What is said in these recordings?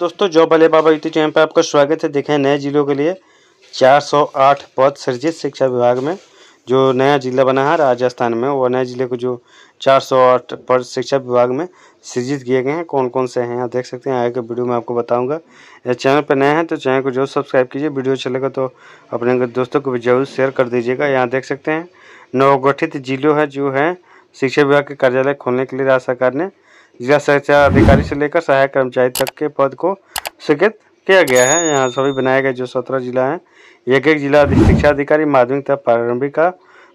दोस्तों जॉब भले बाबा YouTube channel पर आपका स्वागत है देखें नए जिलों के लिए 408 पद सृजित शिक्षा विभाग में जो नया जिला बना है राजस्थान में वो नए जिले को जो 408 पद शिक्षा विभाग में सृजित किए गए हैं कौन कौन से हैं आप देख सकते हैं आगे के वीडियो में आपको बताऊंगा या चैनल पर नए हैं तो चैनल को जरूर सब्सक्राइब कीजिए वीडियो अच्छा तो अपने दोस्तों को भी जरूर शेयर कर दीजिएगा यहाँ देख सकते हैं नवगठित जिलों है जो है शिक्षा विभाग के कार्यालय खोलने के लिए राज्य सरकार ने जिला शिक्षा अधिकारी से लेकर सहायक कर्मचारी तक के पद को स्वीकृत किया गया है यहाँ सभी बनाए गए जो सत्रह जिला हैं एक एक जिला शिक्षा अधिकारी माध्यमिक तथा प्रारंभिक का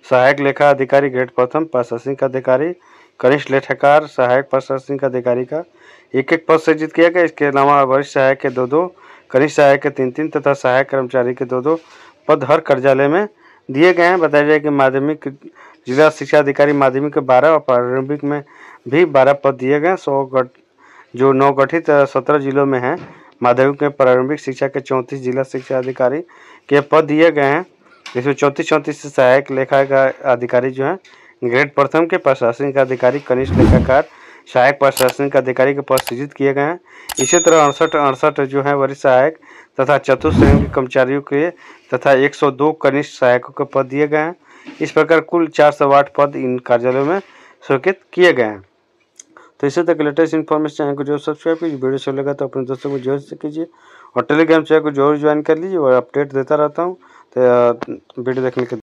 सहायक लेखा अधिकारी ग्रेड प्रथम प्रशासनिक का अधिकारी कनिष्ठ लेखाकार सहायक प्रशासनिक अधिकारी का एक एक पद से किया गया इसके अलावा वरिष्ठ सहायक के दो दो कनिष्ठ सहायक के तीन तीन तथा सहायक कर्मचारी के दो दो पद हर कार्यालय में दिए गए हैं बताया जाए कि माध्यमिक जिला शिक्षा अधिकारी माध्यमिक के बारह और प्रारंभिक में भी बारह पद दिए गए सौ गठ जो नवगठित सत्रह जिलों में हैं माध्यमिक में प्रारंभिक शिक्षा के चौंतीस जिला शिक्षा अधिकारी के पद दिए गए हैं जिसमें चौंतीस चौंतीस सहायक लेखा का अधिकारी जो हैं ग्रेड प्रथम के प्रशासनिक अधिकारी कनिष्ठ लेखाकार सहायक प्रशासनिक अधिकारी के पद सृजित किए गए हैं इसी तरह अड़सठ अड़सठ जो है वरिष्ठ सहायक तथा चतुर्थ श्रेणी के कर्मचारियों के तथा 102 कनिष्ठ सहायकों के पद दिए गए हैं इस प्रकार कुल चार सौ आठ पद इन कार्यालयों में स्वीकृत किए गए हैं तो इसी तक लेटेस्ट इन्फॉर्मेशन चैनल को जो सब्सक्राइब कीजिए वीडियो से अच्छा लगा तो अपने दोस्तों को जोर से कीजिए और टेलीग्राम चैनल को जरूर ज्वाइन कर लीजिए और अपडेट देता रहता हूँ तो वीडियो देखने के